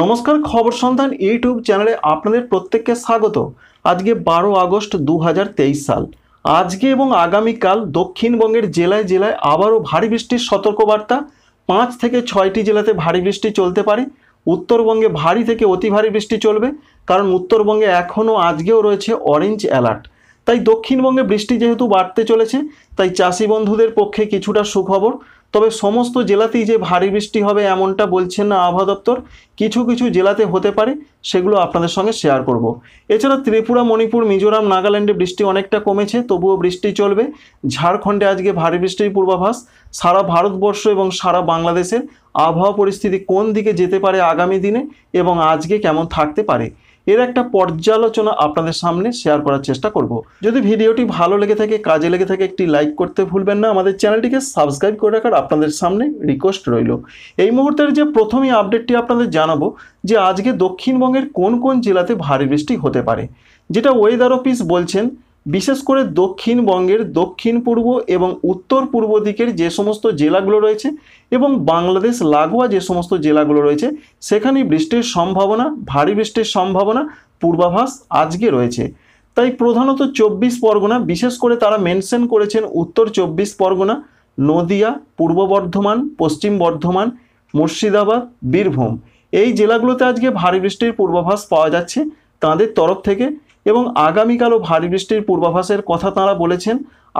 নমস্কার খবর সন্ধান ইউটিউব চ্যানেলে আপনাদের প্রত্যেককে স্বাগত আজকে বারো আগস্ট দু সাল আজকে এবং আগামীকাল দক্ষিণবঙ্গের জেলায় জেলায় আবারও ভারী বৃষ্টির সতর্কবার্তা পাঁচ থেকে ছয়টি জেলাতে ভারী বৃষ্টি চলতে পারে উত্তরবঙ্গে ভারী থেকে অতি ভারী বৃষ্টি চলবে কারণ উত্তরবঙ্গে এখনও আজকেও রয়েছে অরেঞ্জ অ্যালার্ট তাই দক্ষিণবঙ্গে বৃষ্টি যেহেতু বাড়তে চলেছে তাই চাষি বন্ধুদের পক্ষে কিছুটা সুখবর তবে সমস্ত জেলাতেই যে ভারী বৃষ্টি হবে এমনটা বলছেন না আবহাওয়া দপ্তর কিছু কিছু জেলাতে হতে পারে সেগুলো আপনাদের সঙ্গে শেয়ার করব। এছাড়া ত্রিপুরা মণিপুর মিজোরাম নাগাল্যান্ডে বৃষ্টি অনেকটা কমেছে তবুও বৃষ্টি চলবে ঝাড়খণ্ডে আজকে ভারী বৃষ্টির পূর্বাভাস সারা ভারতবর্ষ এবং সারা বাংলাদেশের আবহাওয়া পরিস্থিতি কোন দিকে যেতে পারে আগামী দিনে এবং আজকে কেমন থাকতে পারে এর একটা পর্যালোচনা আপনাদের সামনে শেয়ার করার চেষ্টা করব। যদি ভিডিওটি ভালো লেগে থাকে কাজে লেগে থাকে একটি লাইক করতে ভুলবেন না আমাদের চ্যানেলটিকে সাবস্ক্রাইব করে রাখার আপনাদের সামনে রিকোয়েস্ট রইল এই মুহূর্তের যে প্রথমই আপডেটটি আপনাদের জানাবো যে আজকে দক্ষিণবঙ্গের কোন কোন জেলাতে ভারী বৃষ্টি হতে পারে যেটা ওয়েদার অফিস বলছেন বিশেষ করে দক্ষিণবঙ্গের দক্ষিণ পূর্ব এবং উত্তর পূর্ব দিকের যে সমস্ত জেলাগুলো রয়েছে এবং বাংলাদেশ লাগোয়া যে সমস্ত জেলাগুলো রয়েছে সেখানে বৃষ্টির সম্ভাবনা ভারী বৃষ্টির সম্ভাবনা পূর্বাভাস আজকে রয়েছে তাই প্রধানত চব্বিশ পরগনা বিশেষ করে তারা মেনশন করেছেন উত্তর চব্বিশ পরগনা নদিয়া পূর্ব বর্ধমান পশ্চিম বর্ধমান মুর্শিদাবাদ বীরভূম এই জেলাগুলোতে আজকে ভারী বৃষ্টির পূর্বাভাস পাওয়া যাচ্ছে তাদের তরফ থেকে এবং আগামীকালও ভারী বৃষ্টির পূর্বাভাসের কথা তাঁরা বলেছেন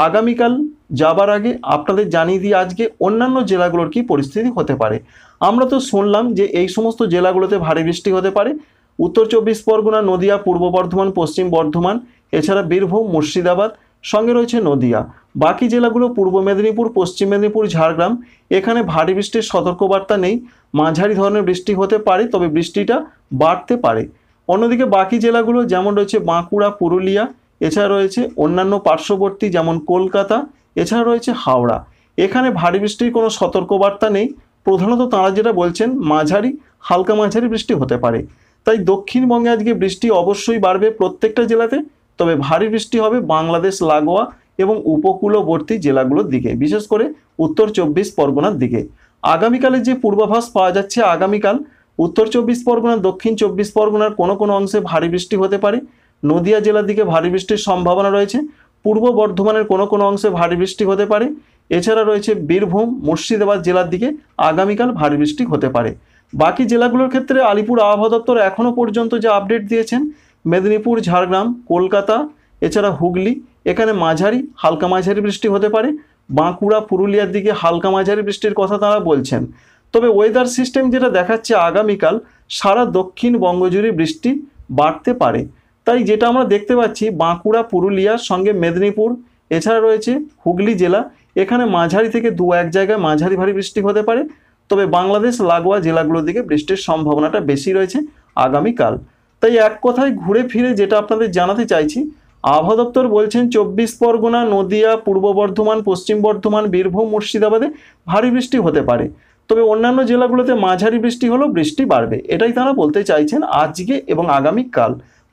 আগামীকাল যাবার আগে আপনাদের জানিয়ে দিই আজকে অন্যান্য জেলাগুলোর কি পরিস্থিতি হতে পারে আমরা তো শুনলাম যে এই সমস্ত জেলাগুলোতে ভারী বৃষ্টি হতে পারে উত্তর চব্বিশ পরগনা নদিয়া পূর্ব বর্ধমান পশ্চিম বর্ধমান এছাড়া বীরভূম মুর্শিদাবাদ সঙ্গে রয়েছে নদিয়া বাকি জেলাগুলো পূর্ব মেদিনীপুর পশ্চিম মেদিনীপুর ঝাড়গ্রাম এখানে ভারী বৃষ্টির সতর্কবার্তা নেই মাঝারি ধরনের বৃষ্টি হতে পারে তবে বৃষ্টিটা বাড়তে পারে অন্যদিকে বাকি জেলাগুলো যেমন রয়েছে বাঁকুড়া পুরুলিয়া এছাড়া রয়েছে অন্যান্য পার্শ্ববর্তী যেমন কলকাতা এছাড়া রয়েছে হাওড়া এখানে ভারী বৃষ্টির কোনো সতর্কবার্তা নেই প্রধানত তাঁরা যেটা বলছেন মাঝারি হালকা মাঝারি বৃষ্টি হতে পারে তাই দক্ষিণবঙ্গে আজকে বৃষ্টি অবশ্যই বাড়বে প্রত্যেকটা জেলাতে তবে ভারী বৃষ্টি হবে বাংলাদেশ লাগোয়া এবং উপকূলবর্তী জেলাগুলোর দিকে বিশেষ করে উত্তর চব্বিশ পরগনার দিকে আগামীকালের যে পূর্বাভাস পাওয়া যাচ্ছে আগামীকাল উত্তর চব্বিশ পরগনা দক্ষিণ চব্বিশ পরগনার কোনো কোনো অংশে ভারী বৃষ্টি হতে পারে নদিয়া জেলার দিকে ভারী বৃষ্টির সম্ভাবনা রয়েছে পূর্ব বর্ধমানের কোনো কোনো অংশে ভারী বৃষ্টি হতে পারে এছাড়া রয়েছে বীরভূম মুর্শিদাবাদ জেলার দিকে আগামীকাল ভারী বৃষ্টি হতে পারে বাকি জেলাগুলোর ক্ষেত্রে আলিপুর আবহাওয়া দপ্তর এখনও পর্যন্ত যে আপডেট দিয়েছেন মেদিনীপুর ঝাড়গ্রাম কলকাতা এছাড়া হুগলি এখানে মাঝারি হালকা মাঝারি বৃষ্টি হতে পারে বাঁকুড়া পুরুলিয়ার দিকে হালকা মাঝারি বৃষ্টির কথা তারা বলছেন তবে ওয়েদার সিস্টেম যেটা দেখাচ্ছে আগামীকাল সারা দক্ষিণ বঙ্গজুড়ে বৃষ্টি বাড়তে পারে তাই যেটা আমরা দেখতে পাচ্ছি বাঁকুড়া পুরুলিয়ার সঙ্গে মেদিনীপুর এছাড়া রয়েছে হুগলি জেলা এখানে মাঝারি থেকে দু এক জায়গায় মাঝারি ভারী বৃষ্টি হতে পারে তবে বাংলাদেশ লাগোয়া জেলাগুলোর দিকে বৃষ্টির সম্ভাবনাটা বেশি রয়েছে আগামীকাল তাই এক কথায় ঘুরে ফিরে যেটা আপনাদের জানাতে চাইছি আবহাওয়া দপ্তর বলছেন চব্বিশ পরগনা নদিয়া পূর্ব বর্ধমান পশ্চিম বর্ধমান বীরভূম মুর্শিদাবাদে ভারী বৃষ্টি হতে পারে তবে অন্যান্য জেলাগুলোতে মাঝারি বৃষ্টি হলেও বৃষ্টি বাড়বে এটাই তারা বলতে চাইছেন আজকে এবং আগামীকাল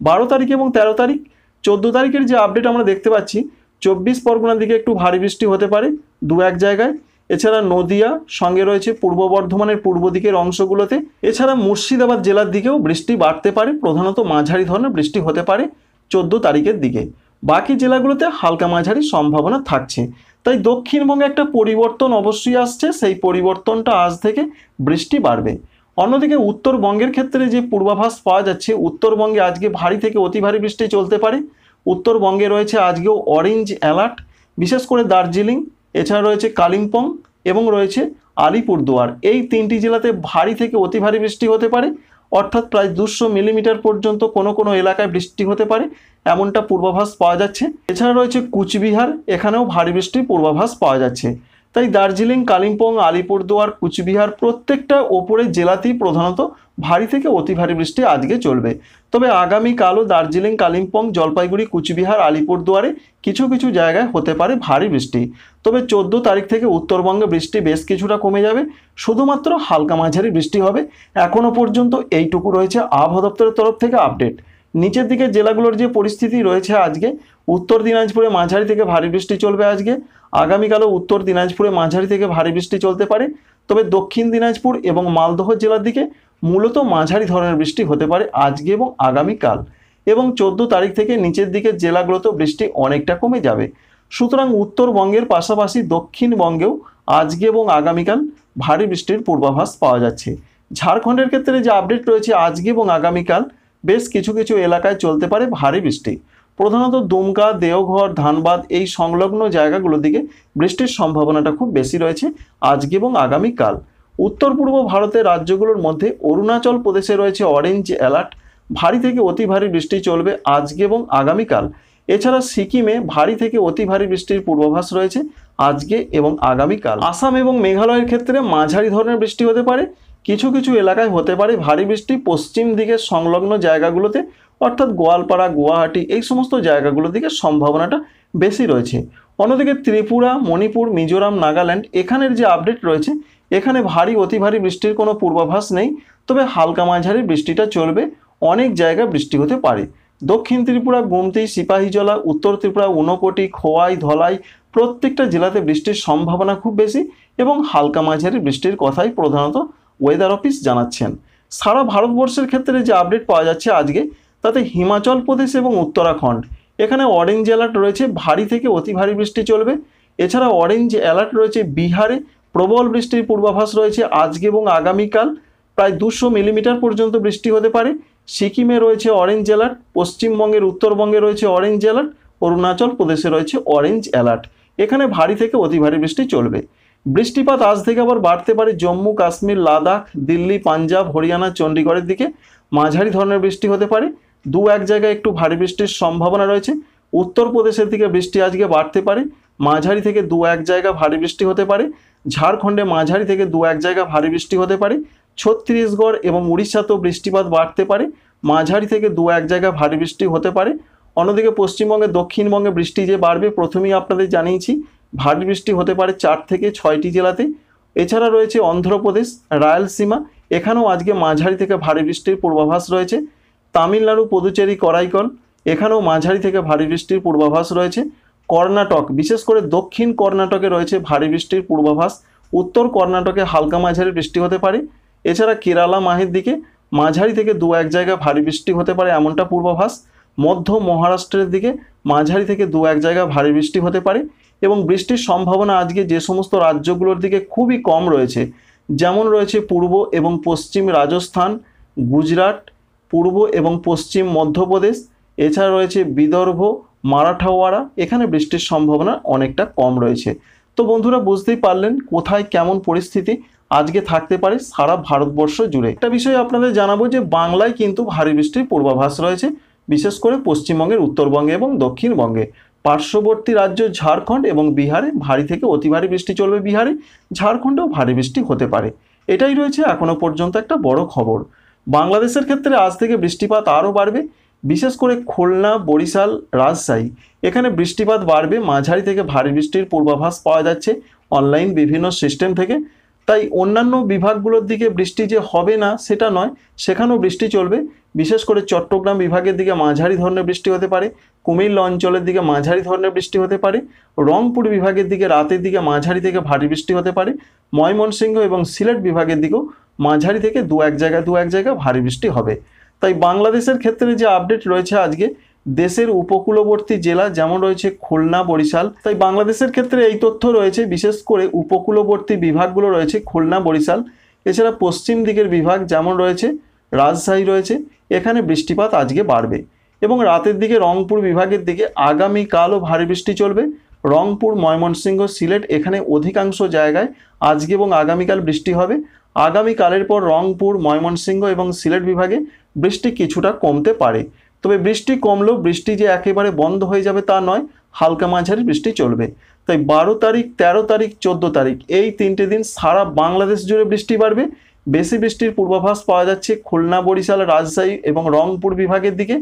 বারো তারিখ এবং ১৩ তারিখ চোদ্দো তারিখের যে আপডেট আমরা দেখতে পাচ্ছি চব্বিশ পরগনার দিকে একটু ভারী বৃষ্টি হতে পারে দু এক জায়গায় এছাড়া নদিয়া সঙ্গে রয়েছে পূর্ব বর্ধমানের পূর্ব দিকের অংশগুলোতে এছাড়া মুর্শিদাবাদ জেলার দিকেও বৃষ্টি বাড়তে পারে প্রধানত মাঝারি ধরনের বৃষ্টি হতে পারে চোদ্দো তারিখের দিকে বাকি জেলাগুলোতে হালকা মাঝারি সম্ভাবনা থাকছে তাই দক্ষিণবঙ্গে একটা পরিবর্তন অবশ্যই আসছে সেই পরিবর্তনটা আজ থেকে বৃষ্টি বাড়বে অন্যদিকে উত্তরবঙ্গের ক্ষেত্রে যে পূর্বাভাস পাওয়া যাচ্ছে উত্তরবঙ্গে আজকে ভারী থেকে অতি ভারী বৃষ্টি চলতে পারে উত্তরবঙ্গে রয়েছে আজকেও অরেঞ্জ অ্যালার্ট বিশেষ করে দার্জিলিং এছাড়া রয়েছে কালিম্পং এবং রয়েছে আলিপুরদুয়ার এই তিনটি জেলাতে ভারী থেকে অতি ভারী বৃষ্টি হতে পারে অর্থাৎ প্রায় দুশো মিলিমিটার পর্যন্ত কোনো কোনো এলাকায় বৃষ্টি হতে পারে এমনটা পূর্বাভাস পাওয়া যাচ্ছে এছাড়া রয়েছে কুচবিহার এখানেও ভারী বৃষ্টির পূর্বাভাস পাওয়া যাচ্ছে তাই দার্জিলিং কালিম্পং আলিপুরদুয়ার কুচবিহার প্রত্যেকটা ওপরে জেলাতেই প্রধানত ভারী থেকে অতি ভারী বৃষ্টি আজকে চলবে তবে আগামীকালও দার্জিলিং কালিম্পং জলপাইগুড়ি কুচবিহার আলিপুরদুয়ারে কিছু কিছু জায়গায় হতে পারে ভারী বৃষ্টি তবে চোদ্দো তারিখ থেকে উত্তরবঙ্গে বৃষ্টি বেশ কিছুটা কমে যাবে শুধুমাত্র হালকা মাঝারি বৃষ্টি হবে এখনও পর্যন্ত এইটুকু রয়েছে আবহাওয়া দপ্তরের তরফ থেকে আপডেট নিচের দিকে জেলাগুলোর যে পরিস্থিতি রয়েছে আজকে উত্তর দিনাজপুরে মাঝারি থেকে ভারী বৃষ্টি চলবে আজকে আগামীকালও উত্তর দিনাজপুরে মাঝারি থেকে ভারী বৃষ্টি চলতে পারে তবে দক্ষিণ দিনাজপুর এবং মালদহ জেলার দিকে মূলত মাঝারি ধরনের বৃষ্টি হতে পারে আজকে এবং আগামীকাল এবং চোদ্দ তারিখ থেকে নিচের দিকে জেলাগুলোতেও বৃষ্টি অনেকটা কমে যাবে সুতরাং উত্তরবঙ্গের পাশাপাশি দক্ষিণবঙ্গেও আজকে এবং আগামীকাল ভারী বৃষ্টির পূর্বাভাস পাওয়া যাচ্ছে ঝাড়খণ্ডের ক্ষেত্রে যে আপডেট রয়েছে আজকে এবং আগামীকাল বেশ কিছু কিছু এলাকায় চলতে পারে ভারী বৃষ্টি প্রধানত দুমকা দেওঘর ধানবাদ এই সংলগ্ন জায়গাগুলোর দিকে বৃষ্টির সম্ভাবনাটা খুব বেশি রয়েছে আজকে এবং আগামীকাল উত্তর পূর্ব ভারতের রাজ্যগুলোর মধ্যে অরুণাচল প্রদেশে রয়েছে অরেঞ্জ অ্যালার্ট ভারী থেকে অতি ভারী বৃষ্টি চলবে আজকে এবং আগামীকাল এছাড়া সিকিমে ভারী থেকে অতি ভারী বৃষ্টির পূর্বাভাস রয়েছে আজকে এবং আগামীকাল আসাম এবং মেঘালয়ের ক্ষেত্রে মাঝারি ধরনের বৃষ্টি হতে পারে কিছু কিছু এলাকায় হতে পারে ভারী বৃষ্টি পশ্চিম দিকের সংলগ্ন জায়গাগুলোতে অর্থাৎ গোয়ালপাড়া গুয়াহাটি এই সমস্ত জায়গাগুলোর দিকে সম্ভাবনাটা বেশি রয়েছে অন্যদিকে ত্রিপুরা মণিপুর মিজোরাম নাগাল্যান্ড এখানের যে আপডেট রয়েছে এখানে ভারী অতি ভারী বৃষ্টির কোনো পূর্বাভাস নেই তবে হালকা মাঝারি বৃষ্টিটা চলবে অনেক জায়গায় বৃষ্টি হতে পারে দক্ষিণ ত্রিপুরা গুমতি সিপাহীজলা উত্তর ত্রিপুরা উনকোটি খোয়াই ধলাই প্রত্যেকটা জেলাতে বৃষ্টির সম্ভাবনা খুব বেশি এবং হালকা মাঝারি বৃষ্টির কথাই প্রধানত ওয়েদার অফিস জানাচ্ছেন সারা ভারতবর্ষের ক্ষেত্রে যে আপডেট পাওয়া যাচ্ছে আজকে তাতে হিমাচল প্রদেশ এবং উত্তরাখণ্ড এখানে অরেঞ্জ অ্যালার্ট রয়েছে ভারী থেকে অতি ভারী বৃষ্টি চলবে এছাড়া অরেঞ্জ অ্যালার্ট রয়েছে বিহারে প্রবল বৃষ্টির পূর্বাভাস রয়েছে আজকে এবং আগামীকাল প্রায় দুশো মিলিমিটার পর্যন্ত বৃষ্টি হতে পারে সিকিমে রয়েছে অরেঞ্জ অ্যালার্ট পশ্চিমবঙ্গের উত্তরবঙ্গে রয়েছে অরেঞ্জ অ্যালার্ট অরুণাচল প্রদেশে রয়েছে অরেঞ্জ অ্যালার্ট এখানে ভারী থেকে অতি ভারী বৃষ্টি চলবে বৃষ্টিপাত আজ থেকে আবার বাড়তে পারে জম্মু কাশ্মীর লাদাখ দিল্লি পাঞ্জাব হরিয়ানা চণ্ডীগড়ের দিকে মাঝারি ধরনের বৃষ্টি হতে পারে দু এক জায়গায় একটু ভারী বৃষ্টির সম্ভাবনা রয়েছে উত্তরপ্রদেশের দিকে বৃষ্টি আজকে বাড়তে পারে মাঝারি থেকে দু এক জায়গা ভারী বৃষ্টি হতে পারে ঝাড়খণ্ডে মাঝারি থেকে দু এক জায়গা ভারী বৃষ্টি হতে পারে ছত্তিশগড় এবং উড়িষ্যাতেও বৃষ্টিপাত বাড়তে পারে মাঝারি থেকে দু এক জায়গা ভারী বৃষ্টি হতে পারে অন্যদিকে পশ্চিমবঙ্গে দক্ষিণবঙ্গে বৃষ্টি যে বাড়বে প্রথমেই আপনাদের জানিয়েছি ভারী বৃষ্টি হতে পারে চার থেকে ছয়টি জেলাতে এছাড়া রয়েছে অন্ধ্রপ্রদেশ রায়ালসীমা এখানেও আজকে মাঝারি থেকে ভারী বৃষ্টির পূর্বাভাস রয়েছে তামিলনাড়ু পুদুচেরি করাইকন এখানেও মাঝারি থেকে ভারী বৃষ্টির পূর্বাভাস রয়েছে কর্ণাটক বিশেষ করে দক্ষিণ কর্ণাটকে রয়েছে ভারী বৃষ্টির পূর্বাভাস উত্তর কর্ণাটকে হালকা মাঝারি বৃষ্টি হতে পারে এছাড়া কেরালা মাহের দিকে মাঝারি থেকে দু এক জায়গা ভারী বৃষ্টি হতে পারে এমনটা পূর্বাভাস মধ্য মহারাষ্ট্রের দিকে মাঝারি থেকে দু এক জায়গা ভারী বৃষ্টি হতে পারে এবং বৃষ্টির সম্ভাবনা আজকে যে সমস্ত রাজ্যগুলোর দিকে খুবই কম রয়েছে যেমন রয়েছে পূর্ব এবং পশ্চিম রাজস্থান গুজরাট পূর্ব এবং পশ্চিম মধ্যপ্রদেশ এছাড়া রয়েছে বিদর্ভ মারাঠাওয়াড়া এখানে বৃষ্টির সম্ভাবনা অনেকটা কম রয়েছে তো বন্ধুরা বুঝতেই পারলেন কোথায় কেমন পরিস্থিতি আজকে থাকতে পারে সারা ভারতবর্ষ জুড়ে একটা বিষয় আপনাদের জানাবো যে বাংলায় কিন্তু ভারী বৃষ্টির পূর্বাভাস রয়েছে বিশেষ করে পশ্চিমবঙ্গের উত্তরবঙ্গে এবং দক্ষিণবঙ্গে পার্শ্ববর্তী রাজ্য ঝাড়খণ্ড এবং বিহারে ভারী থেকে অতি ভারী বৃষ্টি চলবে বিহারে ঝাড়খণ্ডেও ভারী বৃষ্টি হতে পারে এটাই রয়েছে এখনও পর্যন্ত একটা বড় খবর বাংলাদেশের ক্ষেত্রে আজ থেকে বৃষ্টিপাত আরও বাড়বে বিশেষ করে খুলনা বরিশাল রাজশাহী এখানে বৃষ্টিপাত বাড়বে মাঝারি থেকে ভারী বৃষ্টির পূর্বাভাস পাওয়া যাচ্ছে অনলাইন বিভিন্ন সিস্টেম থেকে তাই অন্যান্য বিভাগগুলোর দিকে বৃষ্টি যে হবে না সেটা নয় সেখানেও বৃষ্টি চলবে বিশেষ করে চট্টগ্রাম বিভাগের দিকে মাঝারি ধরনের বৃষ্টি হতে পারে কুমিল্লা অঞ্চলের দিকে মাঝারি ধরনের বৃষ্টি হতে পারে রংপুর বিভাগের দিকে রাতের দিকে মাঝারি থেকে ভারী বৃষ্টি হতে পারে ময়মনসিংহ এবং সিলেট বিভাগের দিকেও মাঝারি থেকে দু এক জায়গায় দু এক জায়গায় ভারী বৃষ্টি হবে তাই বাংলাদেশের ক্ষেত্রে যে আপডেট রয়েছে আজকে দেশের উপকূলবর্তী জেলা যেমন রয়েছে খুলনা বরিশাল তাই বাংলাদেশের ক্ষেত্রে এই তথ্য রয়েছে বিশেষ করে উপকূলবর্তী বিভাগগুলো রয়েছে খুলনা বরিশাল এছাড়া পশ্চিম দিকের বিভাগ যেমন রয়েছে রাজশাহী রয়েছে এখানে বৃষ্টিপাত আজকে বাড়বে এবং রাতের দিকে রংপুর বিভাগের দিকে আগামীকালও ভারী বৃষ্টি চলবে রংপুর ময়মনসিংহ সিলেট এখানে অধিকাংশ জায়গায় আজকে এবং আগামীকাল বৃষ্টি হবে আগামীকালের পর রংপুর ময়মনসিংহ এবং সিলেট বিভাগে বৃষ্টি কিছুটা কমতে পারে তবে বৃষ্টি কমলেও বৃষ্টি যে একেবারে বন্ধ হয়ে যাবে তা নয় হালকা মাঝারি বৃষ্টি চলবে তাই বারো তারিখ ১৩ তারিখ ১৪ তারিখ এই তিনটে দিন সারা বাংলাদেশ জুড়ে বৃষ্টি বাড়বে বেশি বৃষ্টির পূর্বাভাস পাওয়া যাচ্ছে খুলনা বরিশাল রাজশাহী এবং রংপুর বিভাগের দিকে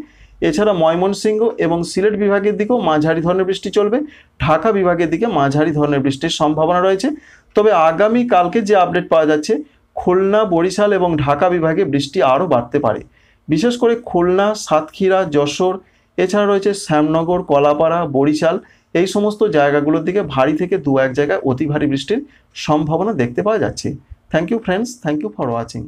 এছাড়া ময়মনসিংহ এবং সিলেট বিভাগের দিকেও মাঝারি ধরনের বৃষ্টি চলবে ঢাকা বিভাগের দিকে মাঝারি ধরনের বৃষ্টির সম্ভাবনা রয়েছে তবে আগামী কালকে যে আপডেট পাওয়া যাচ্ছে খুলনা বরিশাল এবং ঢাকা বিভাগে বৃষ্টি আরও বাড়তে পারে বিশেষ করে খুলনা সাতক্ষীরা যশোর এছাড়া রয়েছে শ্যামনগর কলাপাড়া বরিশাল এই সমস্ত জায়গাগুলোর দিকে ভারী থেকে দু এক জায়গায় অতি ভারী বৃষ্টির সম্ভাবনা দেখতে পাওয়া যাচ্ছে thank you friends thank you for watching